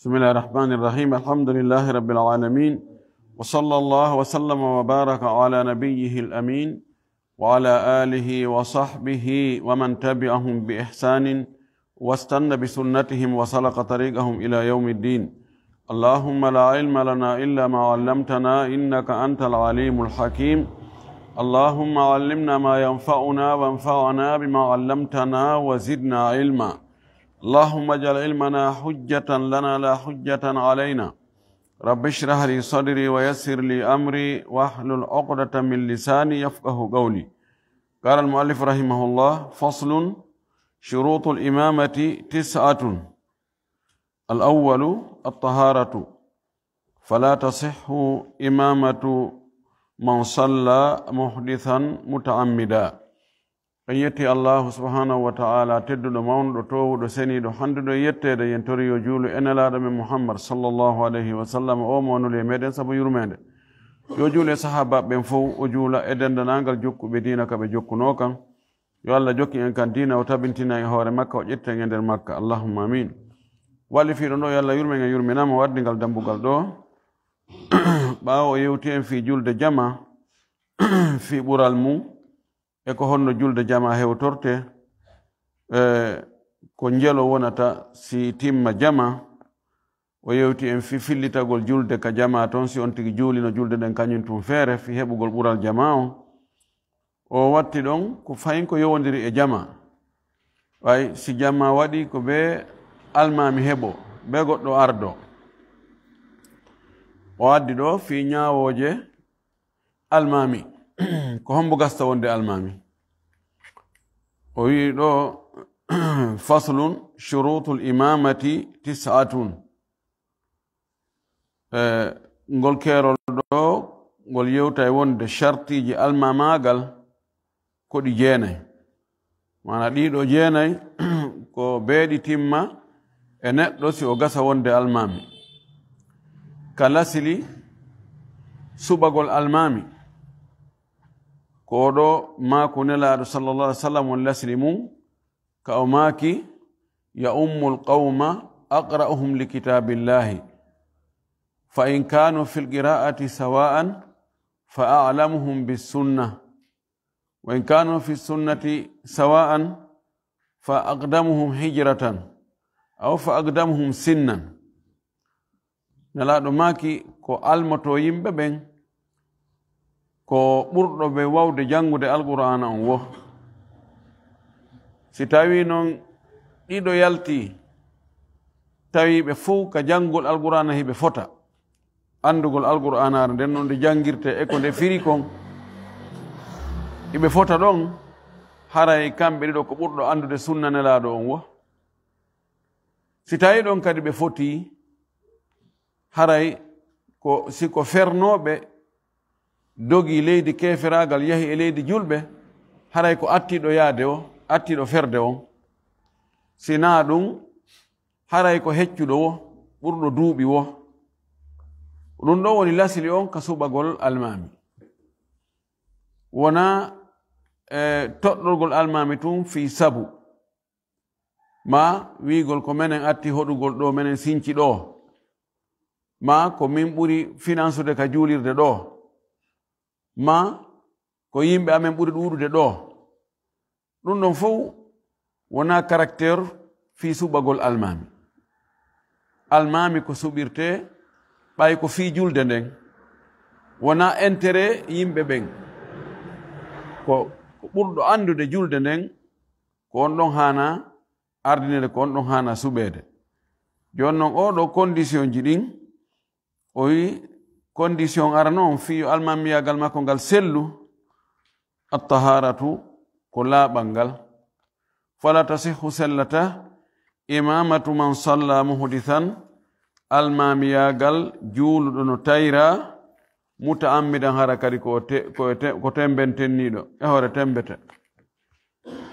بسم الله الرحمن الرحيم الحمد لله رب العالمين وصلى الله وسلم وبارك على نبيه الأمين وعلى آله وصحبه ومن تبعهم بإحسان واستنى بسنتهم وسلق طريقهم إلى يوم الدين اللهم لا علم لنا إلا ما علمتنا إنك أنت العليم الحكيم اللهم علمنا ما ينفعنا وانفعنا بما علمتنا وزدنا علما اللهم اجعل علمنا حجة لنا لا حجة علينا رب اشرح لي صدري ويسر لي أمري واحلل عقدة من لساني يفقه قولي قال المؤلف رحمه الله فصل شروط الإمامة تسعة الأول الطهارة فلا تصح إمامة من صلى محدثا متعمدا en yetti allahu subhanahu wa taala tedduɗo mawnuɗo towuɗo seniɗo handuɗo e yettede yen tori yo juulu enelaɗo men muhammad sallllahu alayhi wa sallam o mawnuli meɗen saabu yurmede yo juule sahabaɓe ɓen fof o juula e dendanangal jokkuɓe diina ka ɓe jokkuno kan yo allah jokki en kan diina o tabintina e hoore makka o ƴetten e nder makka allahumma amin wallifiɗo ɗo yo allah yurmen e yurminama waddingal dambugal ɗo ɓawa o yewti en fi julde jama fi ɓural mum e ko honno julde jama hewtorte e ko njelo wonata si timma jama o yewti en fi fillitagol julde ka jama toon si on tigi juulino julde nden kañum tum feere fi heɓugol ɓural jama o o watti ɗon ko fayin ko yowodiri e jama ay si jama waɗi ko be almami heɓo be goɗɗo ardo o addi ɗo fi ñawoje almami ko hombo gasta wonde almami o wi ɗo faslun shurutu limamati tisatun e, ngol kerol ɗo ngol yewta e wonde chartiji almamagal ko ɗi jeenayi mana ɗiɗo jeenayi ko beeɗi timma e neɗɗo si o gasa wonde almami ka lasili suɓagol almami كودو ما كون لا رسول الله صلى الله عليه وسلم لسلمو كأماكي يا أم القوم أقرأهم لكتاب الله فإن كانوا في القراءة سواء فأعلمهم بالسنة وإن كانوا في السنة سواء فأقدمهم هجرة أو فأقدمهم سنا نلا دماكي كو ألمتو يمبابين ko ɓurɗo ɓe wawde janngude alqur'ana on wo si tawi noon ɗiɗo yalti tawi ɓe fuu ka janngol alqur'ana hiɓe fota anndugol alqur'anaare nden noon nde janngirte e ko nde firi kon iɓe fota ɗon haray kamɓe ɗiɗo ko ɓurɗo anndude sunna nelaaɗo on wo si tawi ɗon kadi ɓe fotii haray ko siko fernooɓe dogi leydi keferagal yahi e leydi julɓe haray ko attiɗo yaade o attiɗo ferde on sina ɗum haray ko heccuɗo wo ɓurɗo duuɓi wo ɗum ɗo woni lasili on ka suɓagol almami wona e eh, toɗɗolgol almami tun fi sabu ma wiigol ko menen atti hoɗugol ɗo menen sinci ɗo ma ko min ɓuri financude ka juulirde ɗo ma ko yimɓe amen ɓuri ɗuɗude ɗo ɗum ɗon fo wona caractére fi suɓagol almami almami ko suɓirte ɓay ko fi julde nden wona intérêt yimɓe ɓen ko ko ɓurɗo andude julde nden ko on ɗon hana ardinede ko on ɗon hana suɓede joni noon oɗo condition ji ɗin o wi condition ara noon fiyo almammiyagal makko ngal sellu attaharatu ko laaɓal ngal fala tasihu sellata imamatu man salla muhdithan almamiyagal juuluɗo no tayra muta'ammidan hara kadi ko temben tenniɗo e hoore tembete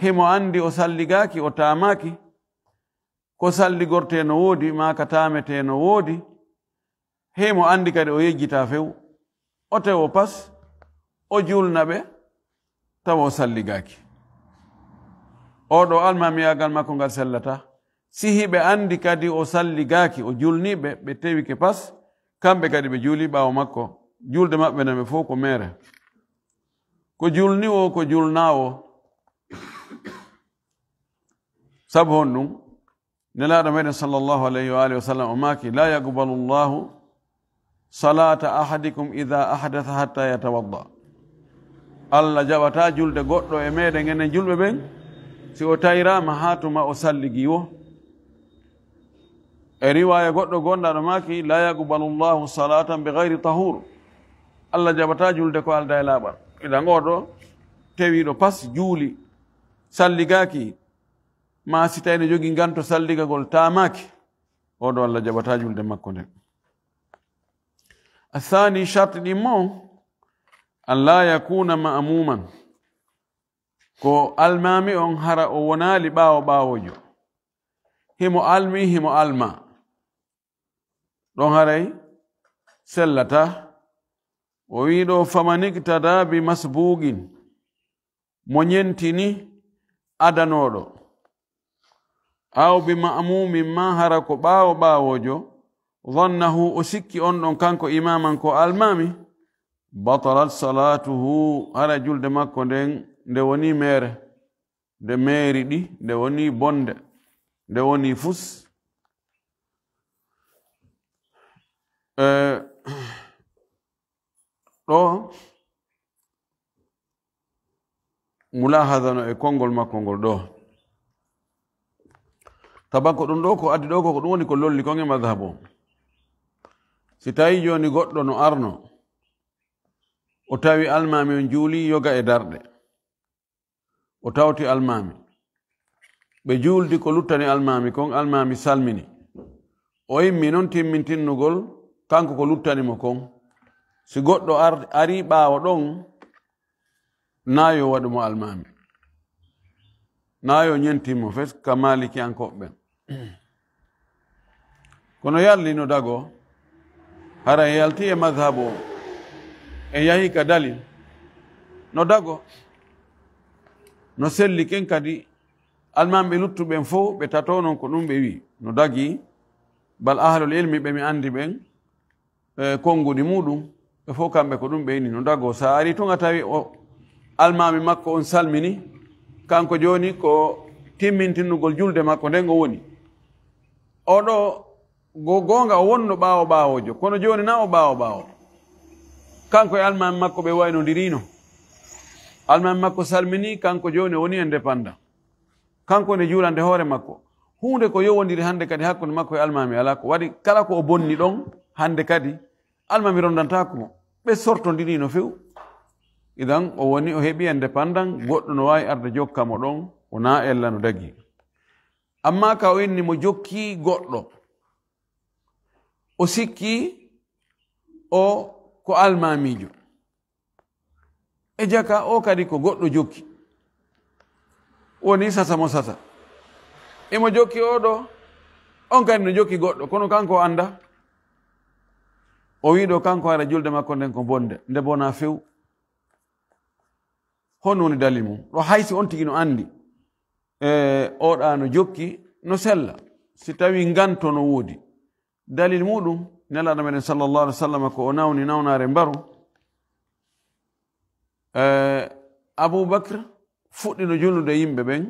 himo andi o salligaki o tamaki ko salligorte no woodi maka tameteno woodi hey mo anndi kadi o yejjita few o tewo pas o julna ɓe tawa o salligaaki o ɗo almamiyagal makko ngal sellata sihiɓe anndi kadi o salligaaki o julniɓe ɓe tewi ke pas kamɓe kadi ɓe juuli ɓaawo makko julde maɓɓe nan ɓe fof ko mere ko julni o ko julnaawo sabu hon ɗum nelaaɗo meɗen sallllahu alayhi wa alihi wa sallam o maaki la yaqbalu llahu salata ahadikum ida ahadatha hatta yatawadda allah jaɓata julde goɗɗo e meɗe ngenen julɓe ɓen si o tayirama hatuma o salligiwo e riwaya goɗɗo gonɗaɗo maki la yaqbalu llahu salatan be gayri tahour allah jaɓata julde ko alda e laɓal iɗan oɗo tewiɗo pas juuli salligaki ma si tawino jogui nganto salligagol tamaki oɗo allah jaɓata julde makko nden athani sharti ɗimmo an la yakuna ma'muman ko almami on hara o wonali ɓaawo ɓaawojo himo almi himo alma ɗon haray sellata o wiɗo famanigtada bi masbugin mo ñentini adanoɗo aw bi ma'mumin ma hara ko ɓawojo dhannahu usikki on ɗon kanko imaman ko almami batalat salatuhu hara julde makko nden nde woni mere nde meeri ɗi nde woni bonde nde woni fus e, ɗo mulahadano e kongol makko ngol ɗo tabako ɗum ɗo ko addi ɗo ko ko ɗum woni ko lolli kon e si tawi joni goɗɗo no arno o tawi almami on juuli yoga e darɗe o tawti almami ɓe juuldi ko luttani almami kon almami salmini o immi noon timmintinnugol kanko ko luttanimo kon si goɗɗo ari ɓaawa ɗon naayo waɗumo almami naayo ñentimmo fes ka maliki an koɓɓen kono yallino dagoo harayaltiye madhhabu e yahi ka dalil no dago no selli ken kadi almanɓe luttuɓen fof ɓe non ko ɗum ɓe wi no dagi bal ahlul ilmi ɓe mi anndi ɓen e, konngudi muɗum ɓe fof kamɓe ko ɗum ɓe yini no dago sa ari tun a tawi o almami makko on salmini kanko joni ko timmintinnugol julde makko nden o woni oɗo gogonga o wonno ɓaawo ɓaawojo kono jooni na o ɓaawo ɓaawo kanko e almami makko ɓe waynodirino almami makko salmini kanko jooni woni e ndepanda kanko nde juulande hoore makko huunde ko yowodiri hannde kadi hakkunde makko e almami ala ko waɗi kala ko o bonni ɗon hannde kadi almami rondantako mo ɓe sortodirino few idan o woni o heɓi e ndependan goɗɗo no waawi arde jokka mo ɗon wona ella no dagi amma ka o inni mo jokki goɗɗo aussi o ko almamijo e jaka o kadi ko goɗɗo jokki woni sasa mo sasa emo jokki oɗo on kadi no jokki goɗɗo kono kanko anda o wiɗo kanko hara julde makko nden ko bonde nde bona few hon woni dali mum ɗo haysi on tigi no andi e oɗa no jokki no sella si tawi nganto no woodi dalil muɗum nelaɗo meɗen sallllahu alih w sallam ko o nawni nawnare mbaru eh, aboubacre fuɗɗi no julnude yimɓe ɓen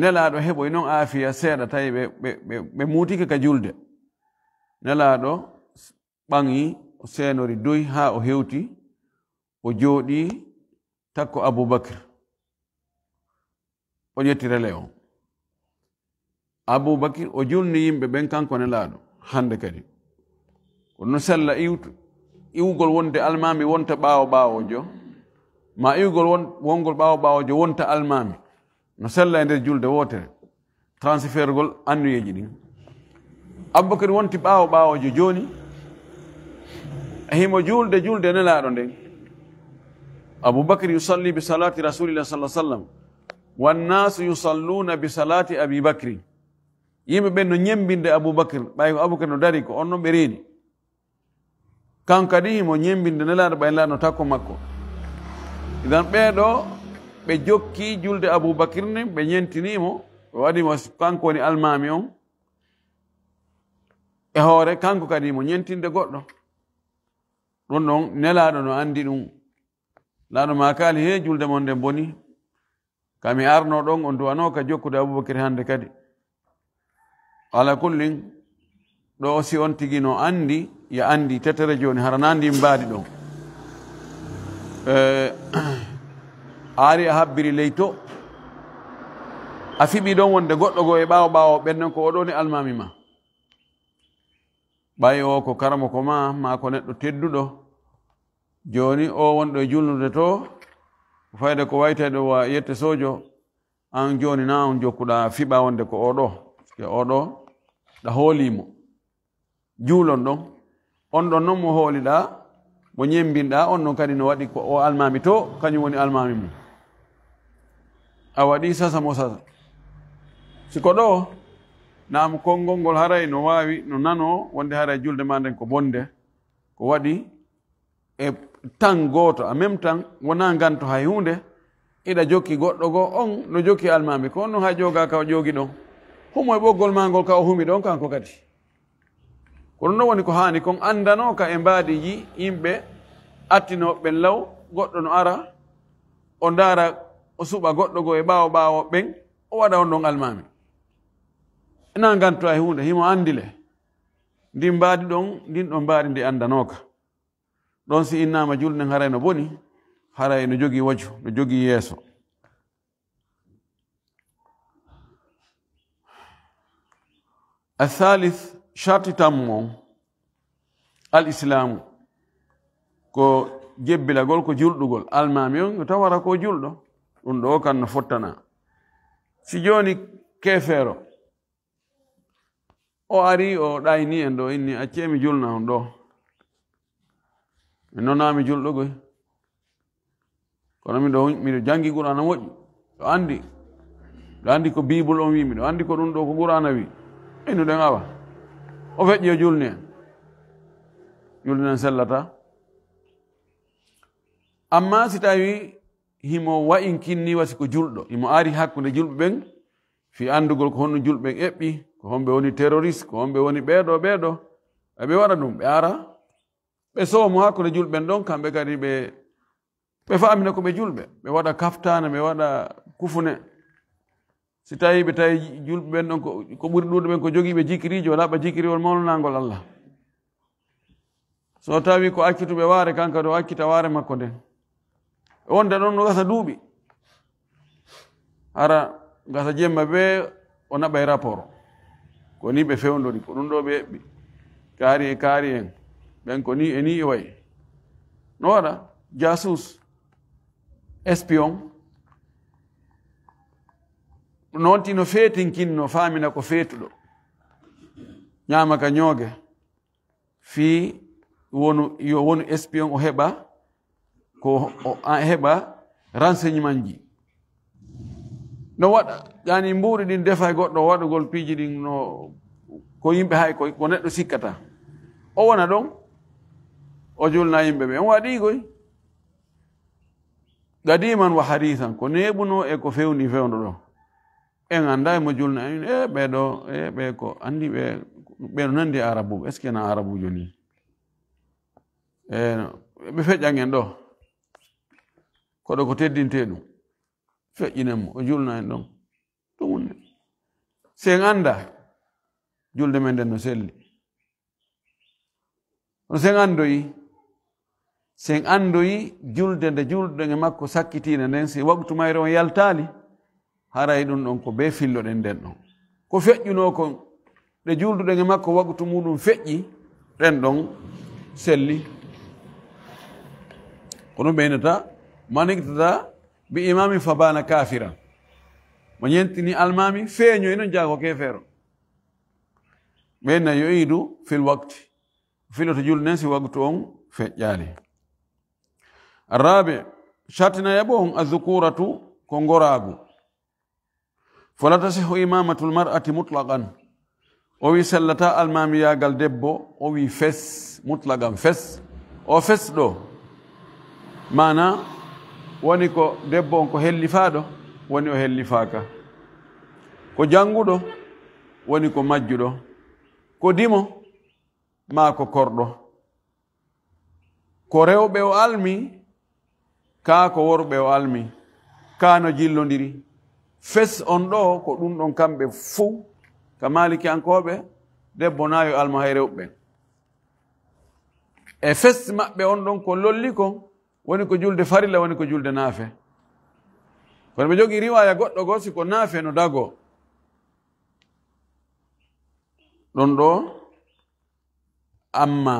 nelaɗo heɓoy noon aafiya seeɗa tawi ɓe ɓe ɓe muutike ka julde nelaɗo ɓaŋi o seenori doy haa o hewti o jooɗi takko aboubacre o ƴettirele on aboubacry o julni yimɓe ɓen kanko ne laaɗo hannde kadi ko no sella iwtu iwgol wonde almami wonta ɓaawo ɓaawo jo ma iwgol wongol ɓaawo ɓaawo jo wonta almami no sella e nder julde wootere transfére gol annuyeji ɗin aboubacry wonti ɓaawo ɓaawo jo jooni e himo julde julde ne laaɗo nden aboubacry yusalli bi salati rasulillah sallah sallam wannasu yusalluna bi salati abi bacry yimɓe ɓen no ñembinde aboubacry ɓayi ko aboubacry no dari ko on noon ɓe reeni kan kadi mo ñembinde nelaaɗo ɓaylaaɗo takko makko idan ɓeeɗo ɓe jokki julde aboubacry ni ɓe ñentiniimo ɓe waɗimo kanko woni almami on e hoore kanko kadi mo ñentinde goɗɗo ɗum ɗon nelaaɗo no anndi ɗum laaɗo ma kaali hee julde mon nde boni kami arno ɗon on duwanoo ka jokkude aboubacry hannde kadi ala kullin ɗo si on tigi no andi ya andi tetere joni haranandi mbaadi ɗo eh, ari a habbiri leyto a fiɓi ɗon wonde goɗɗo go e ɓawo ɓawo ɓennon ko oɗoni e almami ma ɓay o ko karamo ko ma ma ko neɗɗo tedduɗo joni o wonɗo e julnude to fayde ko wayteɗo yette sojo an joni na on jokkuɗa fiɓa wonde ko oɗo e oɗo ɗa hoolimo juulon ɗon on ɗon noon mo hooliɗa mo ñembinɗa on noon kadi no waɗi ko o almami to kañum woni almami mum a waɗi sasa mo sasa siko ɗo naam konngol ngol haray no waawi no nano wonde haray julde ma nden ko bonde ko waɗi e tan gooto en même temps wona nganto hay hunde iɗa jokki goɗɗo goo on no jokki almami ko on noon hay joga ka o joogi ɗon humoy ɓoggol ma ngol ka o humi ɗon kanko kadi kono noon woni ko hani kon andano ka e mbaadi yi yimɓe attinoɓeɓen law goɗɗo no ara o ndaara o suɓa goɗɗo goo e ɓaawo ɓaawo ɓen o waɗa on ɗon almami ena nganto a hunde himo andile ndin mbaadi ɗon ndin ɗon mbaadi ndi andanoka ɗon si innama julnen harayno boni harayno jogii waju no jogii yeeso athalith sharti tammo al islamu ko jebbilagol ko julɗugol almami on yo tawara ko julɗo ɗum ɗo kan no fottana si joni kefeero o ari o ɗayni en ɗo inni accemi julna on ɗo mi nonami julɗogoy kono miɗo miɗo jangi qur'ana moƴƴi ɗo andi ɗo andi ko bible on wi miɗo andi ko ɗum ɗo ko qur'ana wi innuɗen awa o feƴƴi o julni en julni en sellata amma si tawi himo wayin kinni wasi ko julɗo himo ari hakkunde julɓe ɓen fi andugol ko honno julɓe ɓen eɓɓi ko honɓe woni terroriste ko honɓe woni ɓeeɗo ɓeeɗo eɓe waɗa ɗum ɓe ara ɓe soomo hakkunde julɓe ɓen ɗon kamɓe kadi ɓe ɓe faamina ko ɓe julɓe ɓe waɗa kaftana ɓe waɗa kufune si tawi ɓe tawi julɓe ɓen ɗon ko ɓuri ɗuɗo ɓen ko jogiiɓe jikiriijo wala ɓa jikiriwol mawnanangol allah so tawi ko accituɓe waare kanka do accita waare makko nden e wonde ɗon no gasa duuɓi ara gasa jemma be o naɓay rapport ko ni ɓe fewdori ko ɗum ɗo ɓe heɓɓi kaari e kaari en ɓen ko ni e ni e wayi no waɗa jasus espion noon ti no feetinkinno faamina ko feetuɗo ñaama ka ñooge fii wonu yo wonu espion o heɓa ko heɓa renseignement ji no waɗa yaani mbuuri ɗin defa e goɗɗo waɗugol piiji ɗin no ko yimɓe hay ko neɗɗo sikkata o wona ɗon o julna yimɓe ɓe on waɗiigoy gadiman wa hadisan ko neɓuno e ko fewni fewndo ɗon en anndayi e mo julna en e eh, ɓee ɗo e eh, ɓe ko anndi ɓe ɓeeɗo nanndi e arabu est ce que na arabujo ni e eh, ɓe feƴƴan en ɗo koɗo ko teddinte ɗum feƴƴinen mo o julna en ɗon ɗumunde si en annda julde men nden no selli ono sen anndoyi sen anndoyi julde nde julɗe nge makko sakkitiine nden si waktu mayre on yaltaali haray ɗum ɗon ko be filloɗen nden ɗon ko feƴƴuno ko ɗe julduɗen e makko waktu muɗum feƴƴi ɗen ɗon selli ko ɗum ɓeynata manigtata mbi imami fabana kafiran mo ñentini almami feeño e non jaako ke feero ɓeynna yo iidu fil wakti filloto julnen si waktu on feƴƴali arraɓe cattina yaɓo on azukuratu ko ngoraagu folata si ho imamatu lmarati mutlaqan o wi sellata almamiyagal debbo o wi fes mutlaqan fes o fes ɗo mana woni ko debbo on ko hellifaɗo woni o hellifaka ko janguɗo woni ko majjuɗo ko dimo ma ko korɗo ko rewɓe o almi ka ko worɓe o almi kano jillodiri fes on ɗo ko ɗum ɗon kamɓe fuu ka maliki ankoɓe debbo nayo almahayrewɓe ɓen e fes maɓɓe on ɗon ko lolli kon woni ko julde farilla woni ko julde naafe kono ɓe jogi riwaya goɗɗo goo siko naafe no dago ɗon ɗo amma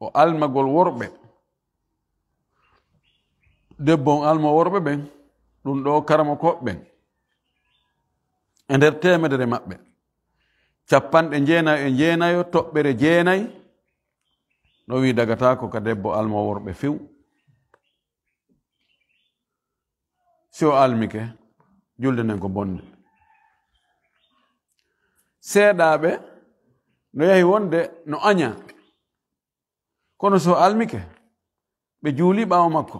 o almagol worɓe debbo on almo worɓe ɓen ɗum ɗo karamo koɓɓen e nder temedere maɓɓe capanɗe jeenayo e jeenayo toɓɓere jeenayi no wi dagatako ka debbo almo worɓe few si o almike julde nden ko bonde seeɗaɓe no yahi wonde no aña kono so almike ɓe juuli ɓaawa makko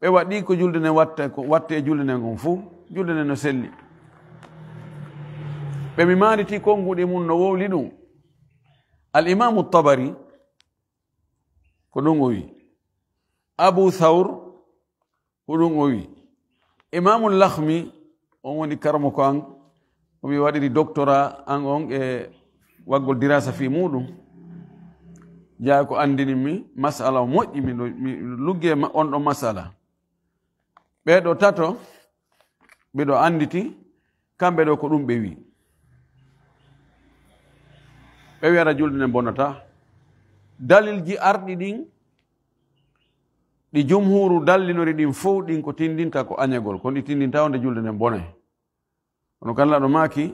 ɓe waɗi ko julde nden watte ko watte e julde nden kon fuu julde nden no selli ɓe mi maariti konnguɗi mum no wowli ɗum al imamu tabari ko ɗum o wi abu thawr ko ɗum o wi imamu lahmi on woni karmo ko an omi waɗiri doctora an on e waggol dirasa fi muɗum jeya ko andini mi masala o moƴƴi mi mi luggi on ɗo masala ɓeɗo tato ɓeɗo anditi kamɓe ɗo ko ɗum ɓe wi ɓe wiyata julde nden bonata dalil ji arɗi ɗin ɗi jumhuru dallinori ɗin fof ɗin ko tindinta ko añagol kon ɗi tindinta onde julde nden bonay ono kalla ɗo maaki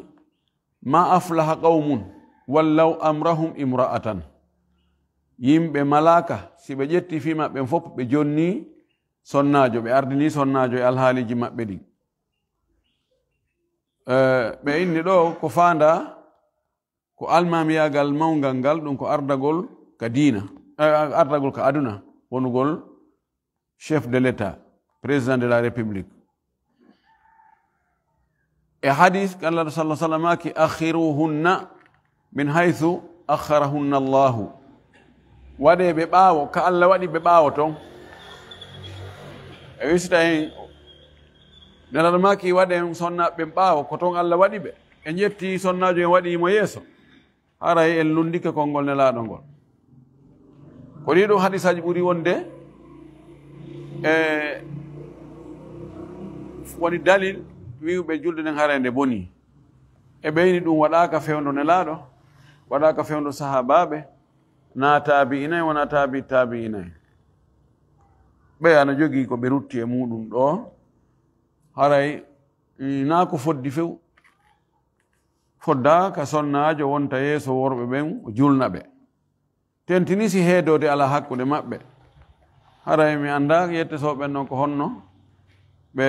ma aflaha qawmun wallaw amrahum imra'atan yimɓe malaka si ɓe ƴetti fi maɓɓe fof ɓe jonni sonnajo ɓe ardini sonnajo e alhaaliji maɓɓe ɗin eh, ɓe inni ɗo ko faanda ko almamiyagal mawgal ngal ɗum ko ardagol ka diina ardagol ka aduna wonugol chef de l' état président de la république e hadis allah sallah sallam aki akhiruhunna min haythu akharahunna allahu waɗe ɓe ɓaawo ka allah waɗi ɓe ɓaawo ton e wisita hen nelaɗo maki waɗe hen sonnaɓe ɓen ɓaawo ko ton allah waɗi ɓe e jetti sonnajo en waɗimo yeeso haray en lundike konngol nelaaɗo ngol ko ni ɗum hadisaji ɓuri wonde e woni dalil wiwɓe julde nden harande nde boni e ɓeyni ɗum waɗaka fewdo nelaaɗo waɗaka fewdo sahabaɓe na taabi inayi wona taabi taabi inayi ɓe ana jogii ko ɓe rutti e muɗum ɗo haray na ko foddi few foddaka sonnaajo wonta yeeso worɓe ɓen o julna ɓe tentini si heedoode alaa hakkunde maɓɓe hara mi annda yette soo ɓen noon ko honno ɓe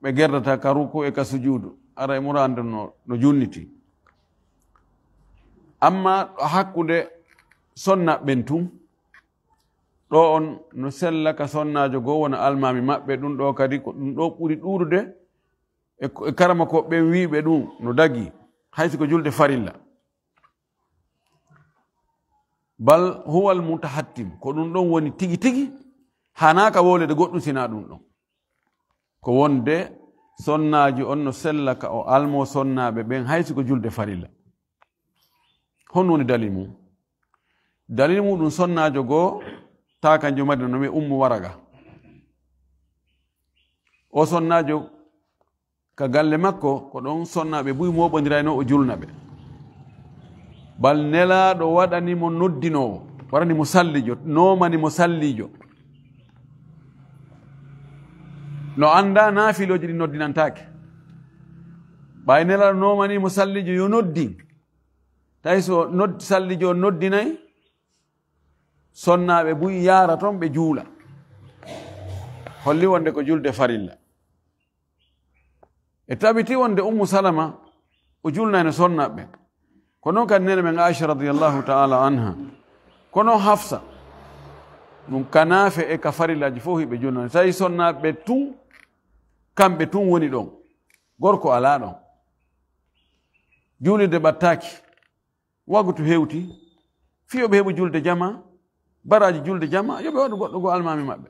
ɓe gerdata ka ruku e ka sujuudu ara e murande no no junniti amma ɗo hakkunde sonnaɓɓen tun ɗo on no sella ka sonnaajo goo wona almami maɓɓe ɗum ɗo kadi ko ɗum ɗo ɓuri ɗuurude E, e karama ko ɓen wiiɓe ɗum no dagi haysi ko julde farilla bal huwal mutahattim ko ɗum ɗon woni tigi tigi hanaka wolede goɗɗum sina ɗum ɗon ko wonde sonnaji on no sellaka o almo sonnaɓe ɓen haysi ko julde farilla hon woni dalil mum dalil muɗum sonnajo goo taa kanjo madi no mi ummo waraga o sonnajo ka galle makko ko ɗon sonnaɓe ɓuy moɓodirayno o julnaɓe bal nelaɗo waɗanimo noddinowo waɗanimo sallijo nomanimo sallijo no anda nafiloji ɗi noddinantake ɓay nelaɗo nomanimo sallijo yo noddi tawi so sallijo noddinayi sonnaɓe ɓuy yara toon ɓe juula holli wonde ko julde farilla e tabiti wonde ummu salama ujulnaene sonnaɓe ko noon kadi nene men aicha radiallahu taala anha kono hafsa ɗum kanaafe e ka farillaji fof hiɓe julnane tawi sonnaɓe tun kamɓe tun woni ɗon gorko ala ɗon juulirde ɓattaki wagutu heewti fiyoɓe heɓu julde jama baraji julde jama yoɓe waɗu goɗɗo go almami maɓɓe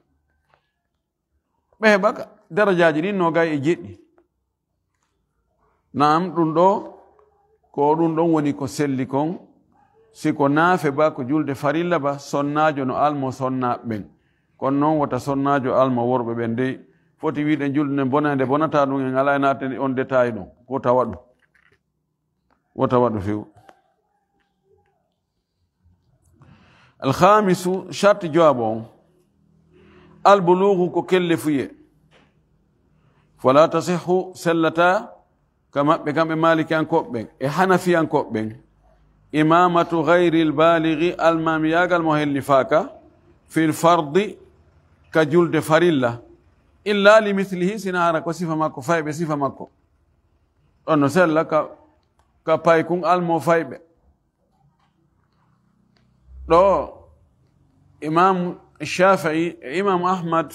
ɓe heɓaka darajaji ɗin no gay e jeɗɗi naam ɗum ɗo ko ɗum ɗon woni ko selli kon siko naafe ba ko julde farilla ba sonnaajo no almo sonnaaɓe ɓen kono noon wota sonnaajo almo worɓe ɓen dey foti wiiɗen julde nde bonande bonata ɗum en ala e naate on détail ɗum wota waɗu wota waɗu few alhamisu charte joabo on albulugu ko kelle fuye fala tasihu sellata كمبي كمبي مالك أن كوبين إيه حنفي أن كوبين إمامة غير البالغ المامياغ المهلفاكا في الفرض كجلد فريلا إلا لمثله سنارا كوسيفا ماكو فايبة سيفا ماكو أنا سألا كا كا بايكون المو فايبة لو إمام الشافعي إمام أحمد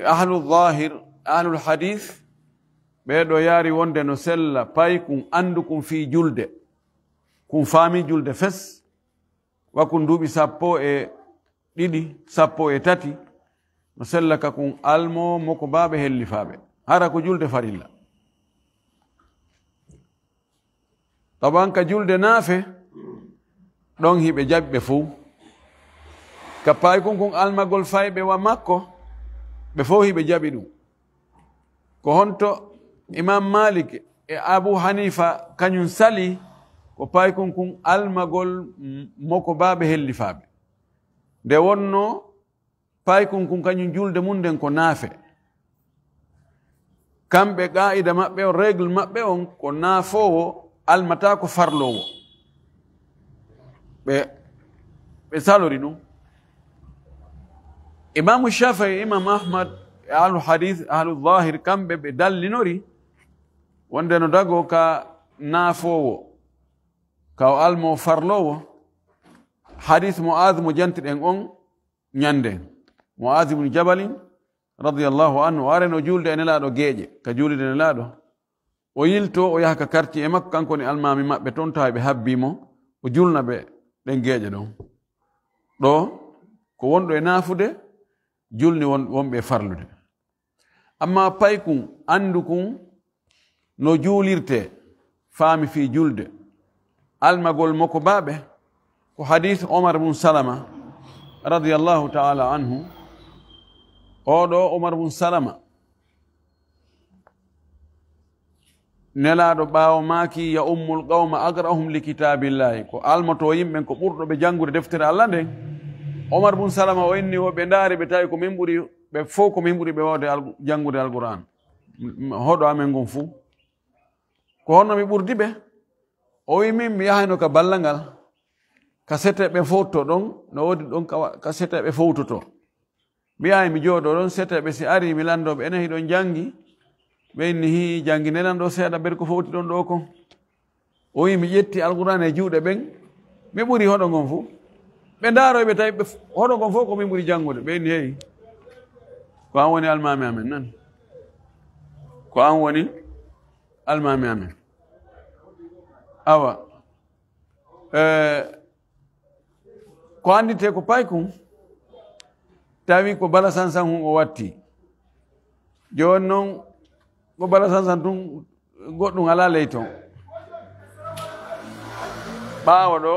أهل الظاهر أهل الحديث ɓeeɗo yaari wonde no sella pay kum anndu kum fii julde kum faami julde fes wakum nduuɓi sappo e ɗiɗi sappo e tati no sella ka kum almo moko baaɓe hellifaaɓe hara ko julde farilla taban ka julde naafe ɗon hiɓe jaɓi ɓe fuu ka paay kon kon almagol fayɓe wa makko ɓe fof hiɓe jaɓi ɗum ko honto imam malik e abou hanifa kañum sali ko paykon kon almagol moko baaɓe hellifaaɓe nde wonno paykon kon kañum julde mum nden ko naafe kamɓe qaa'ida maɓɓe on régle maɓɓe on ko naafowo almata ko farlowo ɓe ɓe salori ɗum imamu shafa e imam ahmad e ahlu hadis ahlu dahir kamɓe ɓe dallinori wonde no dago ka naafowo ka o almo farlowo hadith moaz mo jantiɗen on ñanden moaz ibnu jabalin radiallahu anhu o areno julde e nelaɗo geeƴe ka julide nelaɗo o yilto o yaha ka quartie e makko kanko ni almami maɓɓe toon tawa ɓe habbimo o julna ɓe ɗen geeƴe ɗon ɗo ko wonɗo e naafude julni wonɓe farlude amma paykum anndu kum no juulirte faami fi julde almagol moko baaɓe ko hadis omar bun salama radiallahu taala anhu oɗo omar bun salama nelaɗo ɓaawo maaki ya ummul qawma agrahum li kitabillahi ko almato yimɓen ko ɓurɗo ɓe janngude deftere allah nden omar bun salama o enni o ɓe ndaari ɓe tawi ko min ɓuri ɓe fof ko min ɓuri ɓe waawde janngude alqouran hoɗo amen ngon fuu ko honno mi ɓurdi ɓe o wi min mi yahayno e ka ballal ngal ka seteɓe fowtto ɗon no woodi ɗon ka seteɓe fowtoto mi yahay e mi jooɗo ɗon seteɓe si ari mi lanndoɓe enen hiɗon janngi ɓe inni hi janngi nenan ɗo seeɗa ɓer ko fowti ɗon ɗo ko o wi mi ƴetti alqouran e juuɗe ɓen mi ɓuri hoɗo ngon fo ɓe ndaaroyɓe tawi hoɗo ngon fof ko min ɓuri janngude ɓe inni heewi ko an woni almami amen nan ko an woni almami amen awa eh, ko ko pay kon tawi ko bala sansan hum o watti joni noon ko bala sansan tun goɗɗum ala ley ton ɓaawo ɗo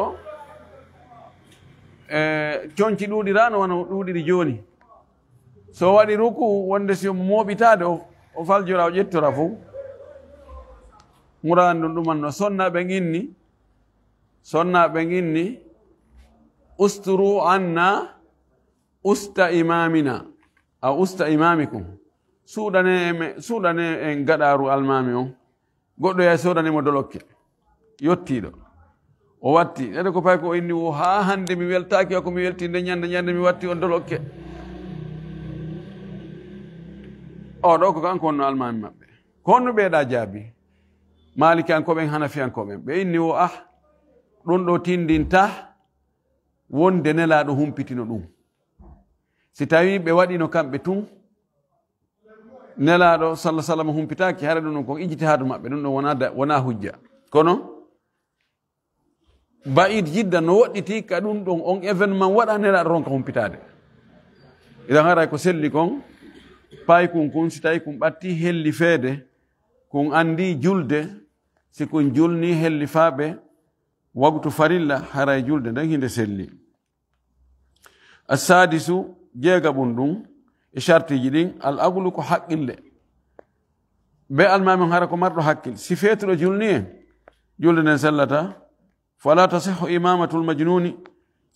e eh, conci ɗuɗirano wona ɗuɗiri joni so waɗi ruku wonde si moɓitade o faljora o ƴettora fof ngurandu ndumanno sonnaɓe ginni sonnaɓe ginni usturu anna usta imamina a usta imamikum suɗane e suɗane en gaɗaru almami on goɗɗo yahi sodanimo dolokke yottiɗo o watti ede ko pay ko inni o ha hande mi weltaki ako mi welti nde ñande ñande mi watti on dolokke oɗo ko kanko wonno almami mabɓe ko honno ɓeeɗa jaabi maliki an ko ɓen hanafi an ko ɓen ɓe inni o ah ɗum ɗo tindinta wonde nelaɗo humpitino ɗum si tawi ɓe waɗino kamɓe tun nelaɗo salah sallam humpitaki hara ɗum ɗum ko ijitihadu maɓɓe ɗum ɗon wona hujja kono baid jidda no woɗɗiti ka ɗum ɗon on événement waɗa nelaɗo ronka humpitade idan haray ko selli kon paykun kun si tawi kum ɓatti helli feede kum anndi julde sikun julni helli faaɓe waktu farilla hara e julde nden hinde selli assadisu jeega ɓum ɗum e chartiji ɗin al aglu ko haqqille be almamin hara ko marɗo hakkil si feetuɗo julni en julde nden sellata fala tasihu imamatul majnuni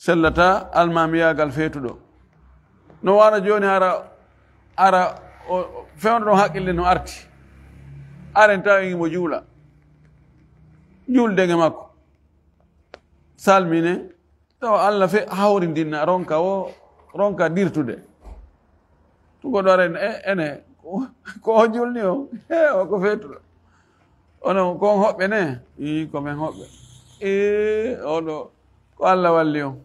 sellata almamiyagal fetuɗo no wara joni ara ara o fewno ɗon haqqille no arti aren tawa mo juula njuul dege makko salmine tawa allah fe hawrindinna ronka o ronka dirtude tugoɗo aren ene ko o julni o o ko feturo ono kon hoɓɓe ne i komin hoɓɓe e oɗo ko allah walli on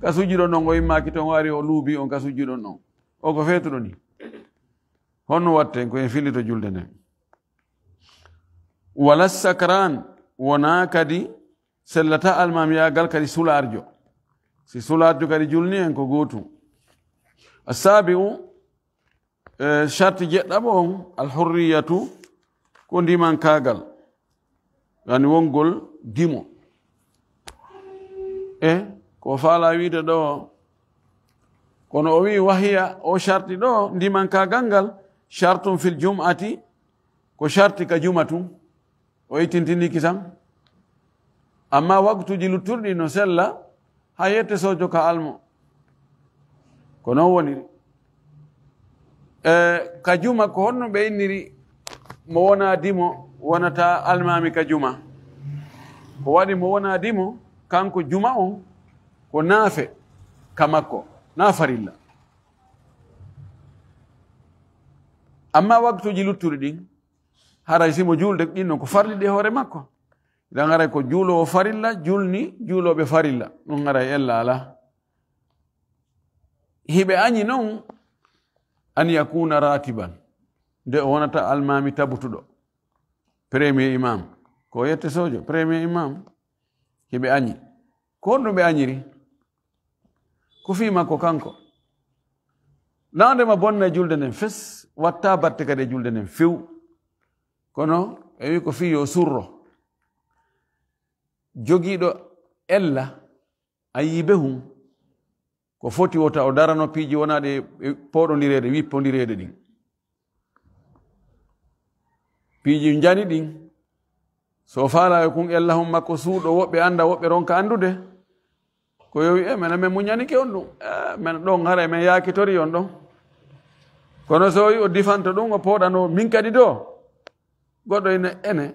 kasujuɗo non o yimmaki ton o ari o luubi on kasujuɗo non o ko feturo ni honno watte koyen filli to julde nden wala sacrane wona kadi sellata almamiyagal kadi sularjo si sularjo kadi julni en ko gotum asabiu charte e, jeɗɗamo on alhurriyatu ko ndimankagal yani wongol dimo e ko fala wiide ɗo kono o wi wahiya o charti ɗo ndimankagal ngal chartum fil jum'ati ko charti ka juma tum o yitintini kisan amma waktuji lutturɗi no sella ha yette sojo ka almo ko noon woniri e ka juma ko honno ɓe inniri mo wona dimo wonata almami ka juma ko waɗi mo wona dimo kanko juma on ko naafe ka makko na amma waktuji luttuɗi ɗin haray simo juulde ɗin noon ko farliɗe hoore makko ɗan aray ko juulowo farilla juulni juulooɓe farilla ɗum aray ella ala hiɓe añi noon an yakuna ratiban nde o wonata almami tabutuɗo premier imam ko yette sojo premier imam hiɓe añi ko honɗum ɓe añiri ko fi makko kanko nawdema bonna e julde nden fes watta batte kadi e julde nden few kono ɓe wi ko fi yo surro jogiiɗo ella a yiibe hum ko foti wota o darano piiji wona ɗe e poɗodireede wippodireede ɗin piiji njani ɗin so faalawe kun ella hum makko suuɗo woɓɓe annda woɓɓe ronka anndude ko yowi eh, e mena min muñanike on ɗum e eh, men ɗon hara e men yaakitori on ɗon kono so wi o difanto ɗum o pooɗano min kadi doo goɗɗo ene ene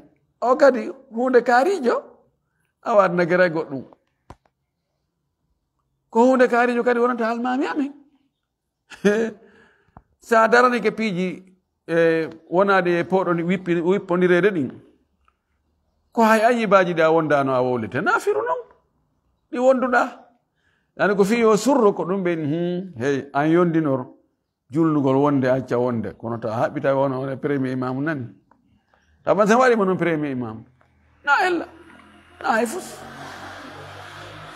o kadi hunde kaarijo awaat nagara goɗɗum ko hunde kaarijo kadi wonanta halmami amen sa daranike piiji e wonade e poɗo wippi wippodirede ɗin ko hay ayibaji ɗi a wondano a wowlite nafiru noon ɗi wonduɗa yani ko fii o surro ko ɗum ɓe hmm, hey an yondinor julnugol wonde acca wonde kono to a haɓɓita wonaone premier imamu nani taban sen waɗima noon premier imamu na ella na hay fof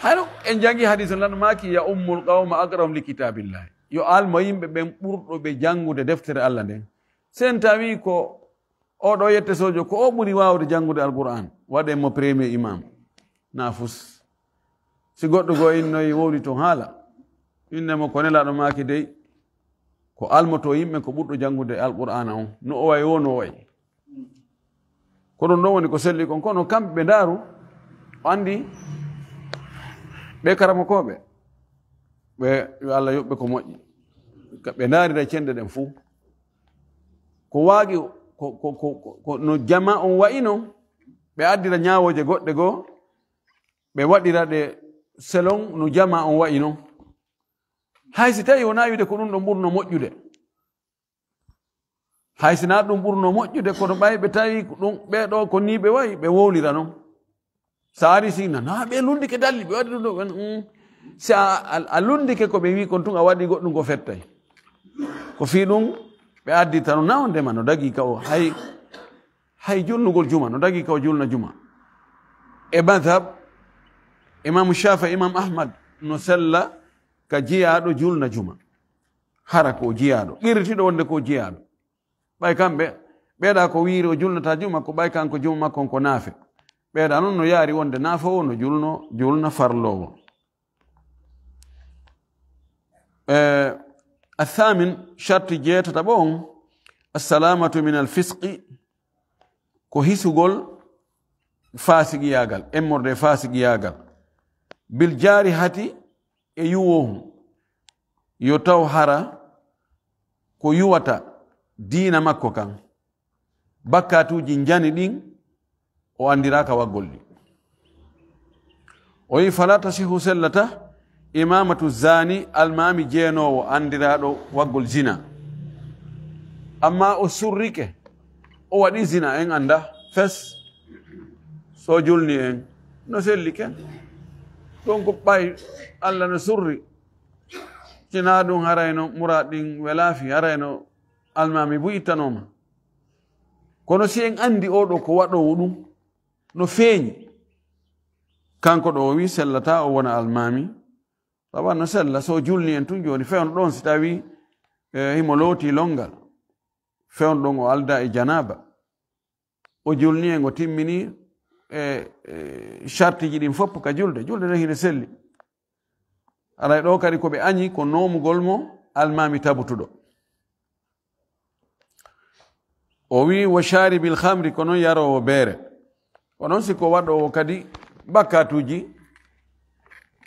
hayno en jangi hadis o lanmaki ya ummul qawma agrahum li kitabillahi yo almo yimɓe ɓen ɓurɗo ɓe jangude deftere allah nden sen tawi ko oɗo yette sojo ko o ɓuuri wawde jangude alqouran waɗenmo premier imam na fus si goɗɗo goo innoyi wowni toon haala innemo ko nelaɗo maki dey ko almoto yimɓe ko ɓurɗo jangude alqouran on no o way wo no o way ko ɗum ɗon woni ko selli kon kono kamɓe ɓe ndaaru o anndi ɓe karamakooɓe ɓe allah yoɓɓe ko moƴƴi ɓe ndaarira cennde ɗen fuu ko waagi ko no jama on wayino ɓe addira ñaawooje goɗɗe goo ɓe waɗira ɗe selon no jama on wayino hay si tawi wonaa wiide ko ɗum ɗo ɓurno moƴƴude hay sina ɗum ɓurno moƴƴude kono ɓay ɓe tawi ɗum ɓeeɗo ko ni ɓe wayi ɓe wowlira noon so ari sina na ɓe lundike dalli ɓe waɗi ɗum mm. si a lundike ko ɓe wi kon tun a waɗi goɗɗum ko fettay ko fi ɗum ɓe addi tano na ndema no dagi ka o hay hay julnugol juma no dagi ka o julna juma e madhab imamu shafa imam ahmad no sella ka jiyaɗo julna juma hara ko jiyaɗo ɓirtiɗo wonde ko jiyaɗo ɓay kamɓe ɓeeɗa ko wiiri o julnata juma makko ɓay kanko juma makko on ko naafe ɓeeɗa noon no yaari wonde naafa o no julno julna farlowo e, athamin charte jeetata ɓon assalamatu min alfisqi ko hisugol fasigiyagal emmorde fasigiyagal bil jaari hati e yuwohum yo taw hara ko yuwata diina makko kan bakkatuji jani ɗin o andiraka waggol ɗi o wi fala tasihu sellata imamatu zani almami jeenowo andiraɗo waggol zina amma o surrike o waɗi zina en anda fes so julni en no selli ken donc ɓay allah no surri cina ɗum harayno murad ɗin welafi harayno almami bo ittanoma kono si en andi oɗo ko waɗowo ɗum no feeñi kanko ɗo o wi sellata o wona almami tawan no sella so julni en tun joni fewno ɗon si tawi eh, himo looti longal fewno ɗon o alda e janaba o julni en o timmini e eh, chartiji eh, ɗin fopp ka julde julde ɗen hine selli alay ɗo kadi ko ɓe añi ko nomugol mo almami tabutuɗo o wi wo sharibil hamri ko yarowo beere ko siko waɗowo kadi bakatuji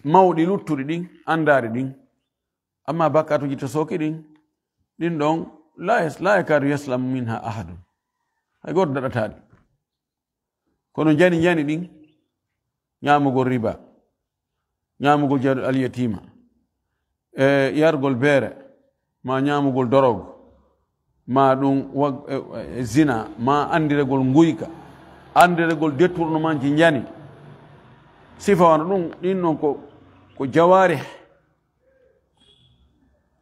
mawɗi luttuɗi ɗin andari ɗin amma bakatuji to soki ɗin ɗin ɗon la yakadu yaslamu minha ahadun hay goto daɗata kono jani jani ɗin ñamugol riba ñamugol jawɗel alyatima e eh, yargol beere ma ñamugol dorogo ma e, e, zina ma andiregol nguyka andiregol détournement ji jani sifa wana ɗum ɗin noon ko ko jawari